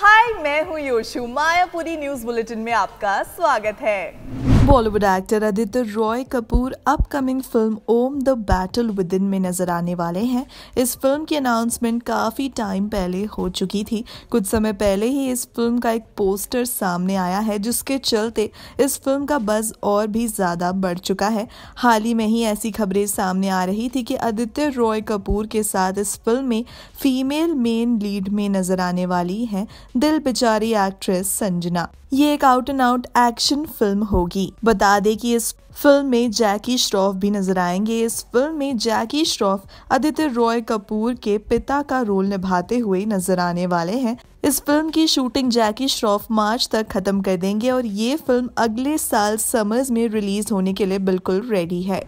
हाय मैं हूं योशु Mayapuri news bulletin में आपका स्वागत है Bollywood actor Aditya Roy Kapoor upcoming film Om the battle within में नजर आने वाले हैं इस फिल्म की अनाउंसमेंट काफ़ी टाइम पहले हो चुकी थी कुछ समय पहले ही इस फिल्म का एक पोस्टर सामने आया है जिसके चलते इस फिल्म का बज़ और भी ज़्यादा बढ़ चुका है हाल ही में ही ऐसी खबरें सामने आ रही थी कि आदित्य रॉय कपूर के साथ इस फिल्म में फीमेल मेन लीड में नजर आने वाली है दिल बिचारी एक्ट्रेस संजना ये एक out and out action film होगी बता दें कि इस फिल्म में जैकी श्रॉफ भी नजर आएंगे इस फिल्म में जैकी श्रॉफ आदित्य रॉय कपूर के पिता का रोल निभाते हुए नजर आने वाले हैं इस फिल्म की शूटिंग जैकी श्रॉफ मार्च तक खत्म कर देंगे और ये फिल्म अगले साल समर्स में रिलीज होने के लिए बिल्कुल रेडी है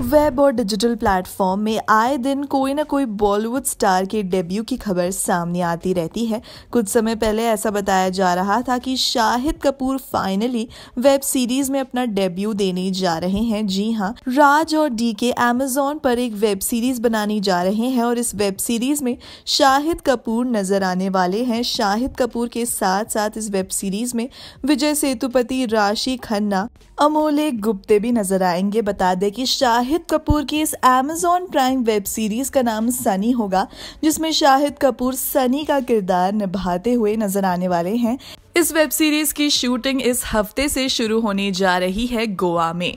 वेब और डिजिटल प्लेटफॉर्म में आए दिन कोई ना कोई बॉलीवुड स्टार के डेब्यू की खबर सामने आती रहती है कुछ समय पहले ऐसा बताया जा रहा था कि Shahid Kapoor finally web series में अपना डेब्यू देने जा रहे हैं जी हाँ राज और डी के एमेजोन पर एक वेब सीरीज बनाने जा रहे हैं और इस वेब सीरीज में शाहिद कपूर नजर आने वाले हैं शाहिद कपूर के साथ साथ इस वेब सीरीज में विजय सेतुपति राशि खन्ना अमोले गुप्ते भी नजर आएंगे बता दें कि शाहिद शाहिद कपूर की इस एमेजोन प्राइम वेब सीरीज का नाम सनी होगा जिसमें शाहिद कपूर सनी का किरदार निभाते हुए नजर आने वाले हैं इस वेब सीरीज की शूटिंग इस हफ्ते से शुरू होने जा रही है गोवा में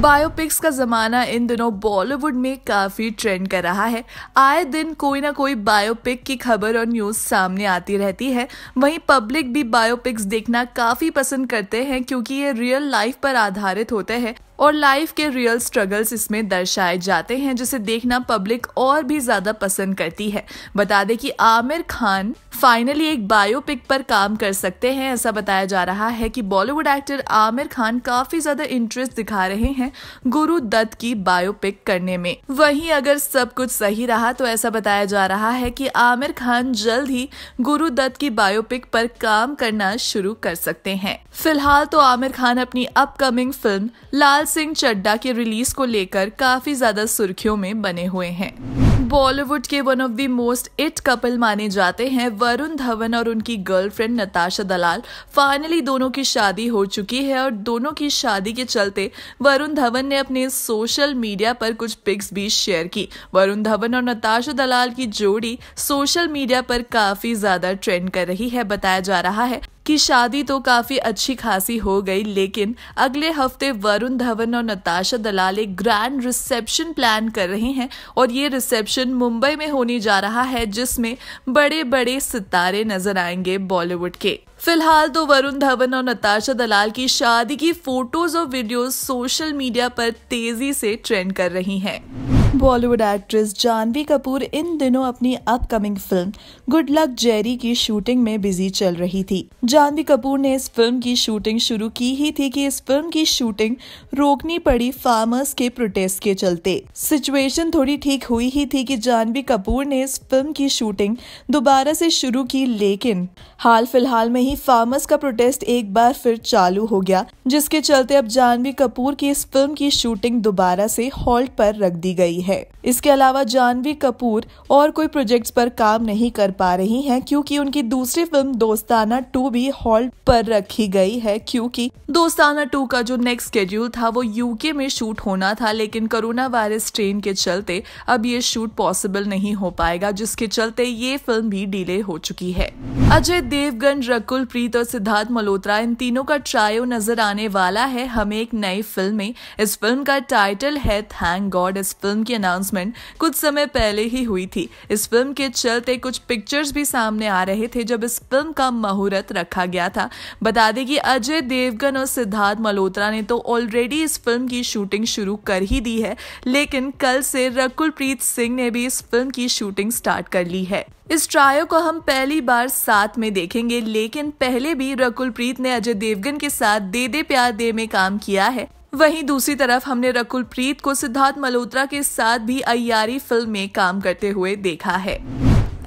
बायोपिक्स का ज़माना इन दिनों बॉलीवुड में काफ़ी ट्रेंड कर रहा है आए दिन कोई ना कोई बायोपिक की खबर और न्यूज़ सामने आती रहती है वहीं पब्लिक भी बायोपिक्स देखना काफ़ी पसंद करते हैं क्योंकि ये रियल लाइफ पर आधारित होते हैं और लाइफ के रियल स्ट्रगल्स इसमें दर्शाए जाते हैं जिसे देखना पब्लिक और भी ज़्यादा पसंद करती है बता दें कि आमिर खान फाइनली एक बायोपिक पर काम कर सकते हैं ऐसा बताया जा रहा है कि बॉलीवुड एक्टर आमिर खान काफ़ी ज़्यादा इंटरेस्ट दिखा रहे हैं गुरु दत्त की बायोपिक करने में वहीं अगर सब कुछ सही रहा तो ऐसा बताया जा रहा है कि आमिर खान जल्द ही गुरु दत्त की बायोपिक पर काम करना शुरू कर सकते हैं फिलहाल तो आमिर खान अपनी अपकमिंग फिल्म लाल कृपाल सिंह चड्डा के रिलीज को लेकर काफी ज्यादा सुर्खियों में बने हुए हैं बॉलीवुड के one of the most it couple माने जाते हैं वरुण धवन और उनकी गर्लफ्रेंड नताशा दलाल फाइनली दोनों की शादी हो चुकी है और दोनों की शादी के चलते वरुण धवन ने अपने सोशल मीडिया पर कुछ पिक्स भी शेयर की वरुण धवन और नताशा दलाल की जोड़ी सोशल मीडिया पर काफी ज्यादा ट्रेंड कर रही है बताया जा रहा है कि शादी तो काफ़ी अच्छी खासी हो गई लेकिन अगले हफ्ते वरुण धवन और नताशा दलाल एक ग्रैंड रिसेप्शन प्लान कर रहे हैं और ये रिसेप्शन मुंबई में होने जा रहा है जिसमें बड़े बड़े सितारे नजर आएंगे बॉलीवुड के फिलहाल तो वरुण धवन और नताशा दलाल की शादी की फोटोज और वीडियोस सोशल मीडिया पर तेजी से ट्रेंड कर रही हैं। बॉलीवुड एक्ट्रेस जानवी कपूर इन दिनों अपनी upcoming film good luck Jerry की शूटिंग में बिजी चल रही थी जानवी कपूर ने इस फिल्म की शूटिंग शुरू की ही थी कि इस फिल्म की शूटिंग रोकनी पड़ी फार्मर्स के प्रोटेस्ट के चलते सिचुएशन थोड़ी ठीक हुई ही थी कि जानवी कपूर ने इस फिल्म की शूटिंग दोबारा से शुरू की लेकिन हाल फिलहाल में ही फार्मर्स का प्रोटेस्ट एक बार फिर चालू हो गया जिसके चलते अब जानवी कपूर की इस फिल्म की शूटिंग दोबारा से हॉल्ट पर रख दी गई है इसके अलावा जानवी कपूर और कोई प्रोजेक्ट्स पर काम नहीं कर पा रही हैं क्योंकि उनकी दूसरी फिल्म दोस्ताना टू भी हॉल्ट पर रखी गई है क्योंकि दोस्ताना टू का जो नेक्स्ट स्केड्यूल था वो यूके में शूट होना था लेकिन कोरोना वायरस ट्रेन के चलते अब ये शूट पॉसिबल नहीं हो पाएगा जिसके चलते ये फिल्म भी डिले हो चुकी है अजय देवगन रकुल प्रीत और सिद्धार्थ मल्होत्रा इन तीनों का ट्रायो नजर आने वाला है हमें एक नई फिल्म में इस फिल्म का टाइटल है थैंक गॉड इस फिल्म के की अनाउंसमेंट कुछ समय पहले ही हुई थी इस फिल्म के चलते कुछ पिक्चर्स भी सामने आ रहे थे जब इस फिल्म का मुहूर्त रखा गया था बता दें कि अजय देवगन और सिद्धार्थ मल्होत्रा ने तो ऑलरेडी इस फिल्म की शूटिंग शुरू कर ही दी है लेकिन कल से रकुलप्रीत सिंह ने भी इस फिल्म की शूटिंग स्टार्ट कर ली है इस ट्रायो को हम पहली बार साथ में देखेंगे लेकिन पहले भी रकुलप्रीत ने अजय देवगन के साथ दे दे प्यार दे में काम किया है वहीं दूसरी तरफ हमने रकुल प्रीत को सिद्धार्थ मल्होत्रा के साथ भी अयारी फिल्म में काम करते हुए देखा है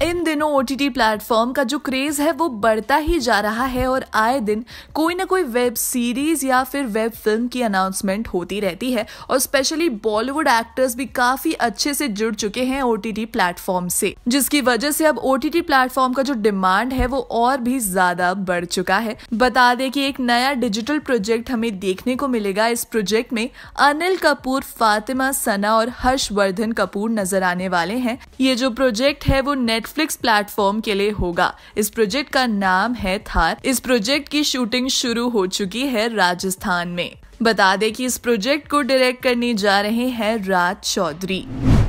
इन दिनों ओ टी प्लेटफॉर्म का जो क्रेज है वो बढ़ता ही जा रहा है और आए दिन कोई ना कोई वेब सीरीज या फिर वेब फिल्म की अनाउंसमेंट होती रहती है और स्पेशली बॉलीवुड एक्टर्स भी काफी अच्छे से जुड़ चुके हैं ओ टी प्लेटफॉर्म से जिसकी वजह से अब ओ टी प्लेटफॉर्म का जो डिमांड है वो और भी ज्यादा बढ़ चुका है बता दें कि एक नया डिजिटल प्रोजेक्ट हमें देखने को मिलेगा इस प्रोजेक्ट में अनिल कपूर फातिमा सना और हर्षवर्धन कपूर नजर आने वाले हैं ये जो प्रोजेक्ट है वो नेट नेटफ्लिक्स प्लेटफॉर्म के लिए होगा इस प्रोजेक्ट का नाम है थार इस प्रोजेक्ट की शूटिंग शुरू हो चुकी है राजस्थान में बता दें कि इस प्रोजेक्ट को डायरेक्ट करने जा रहे हैं राज चौधरी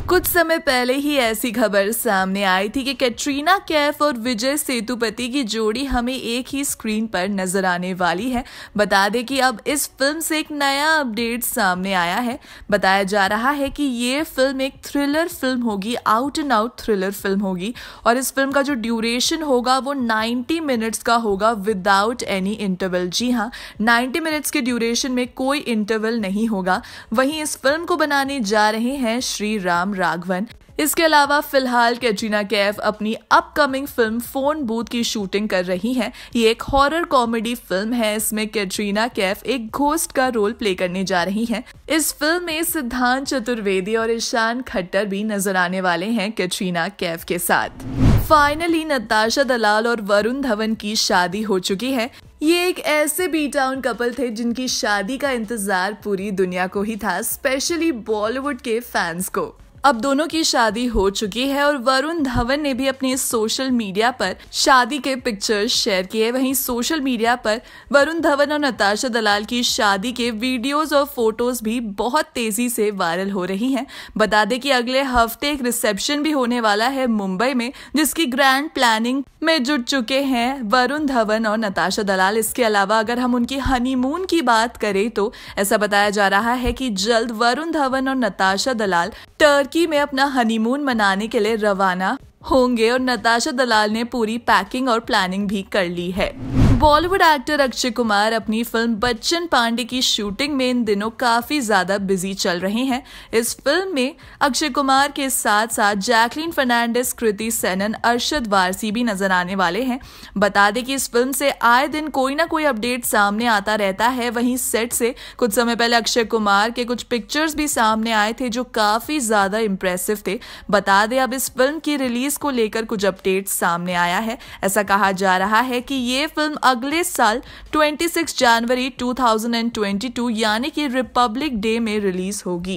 कुछ समय पहले ही ऐसी खबर सामने आई थी कि कैटरीना कैफ और विजय सेतुपति की जोड़ी हमें एक ही स्क्रीन पर नजर आने वाली है बता दें कि अब इस फिल्म से एक नया अपडेट सामने आया है बताया जा रहा है कि ये फिल्म एक थ्रिलर फिल्म होगी out and out thriller film होगी और इस फिल्म का जो ड्यूरेशन होगा वो नाइन्टी मिनट्स का होगा विदाउट एनी इंटरवल जी हाँ नाइन्टी मिनट्स के ड्यूरेशन में कोई इंटरवल नहीं होगा वहीं इस फिल्म को बनाने जा रहे हैं श्री राम राघवन इसके अलावा फिलहाल कैटरीना कैफ अपनी अपकमिंग फिल्म फोन बूथ की शूटिंग कर रही हैं ये एक हॉरर कॉमेडी फिल्म है इसमें कैटरीना कैफ एक घोस्ट का रोल प्ले करने जा रही हैं इस फिल्म में सिद्धांत चतुर्वेदी और ईशान खट्टर भी नजर आने वाले हैं कैटरीना कैफ के साथ फाइनली नताशा दलाल और वरुण धवन की शादी हो चुकी है ये एक ऐसे बी टाउन कपल थे जिनकी शादी का इंतजार पूरी दुनिया को ही था स्पेशली बॉलीवुड के फैंस को अब दोनों की शादी हो चुकी है और वरुण धवन ने भी अपने सोशल मीडिया पर शादी के पिक्चर्स शेयर किए वहीं सोशल मीडिया पर वरुण धवन और नताशा दलाल की शादी के वीडियोस और फोटोज भी बहुत तेजी से वायरल हो रही हैं बता दें कि अगले हफ्ते एक रिसेप्शन भी होने वाला है मुंबई में जिसकी ग्रैंड प्लानिंग में जुट चुके हैं वरुण धवन और नताशा दलाल इसके अलावा अगर हम उनकी हनीमून की बात करें तो ऐसा बताया जा रहा है कि जल्द वरुण धवन और नताशा दलाल टर्की टर्की में अपना हनीमून मनाने के लिए रवाना होंगे और नताशा दलाल ने पूरी पैकिंग और प्लानिंग भी कर ली है बॉलीवुड एक्टर अक्षय कुमार अपनी फिल्म बच्चन पांडे की शूटिंग में इन दिनों काफी ज्यादा बिजी चल रहे हैं इस फिल्म में अक्षय कुमार के साथ साथ जैकलीन फर्नांडिस कृति सेनन अर्शद वारसी भी नजर आने वाले हैं बता दें कि इस फिल्म से आए दिन कोई ना कोई अपडेट सामने आता रहता है वहीं सेट से कुछ समय पहले अक्षय कुमार के कुछ पिक्चर्स भी सामने आए थे जो काफी ज्यादा इम्प्रेसिव थे बता दें अब इस फिल्म की रिलीज को लेकर कुछ अपडेट सामने आया है ऐसा कहा जा रहा है कि ये फिल्म अगले साल 26 जनवरी 2022 यानी कि रिपब्लिक डे में रिलीज होगी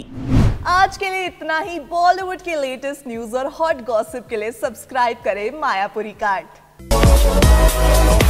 आज के लिए इतना ही बॉलीवुड के लेटेस्ट न्यूज और हॉट गॉसिप के लिए सब्सक्राइब करें मायापुरी कार्ड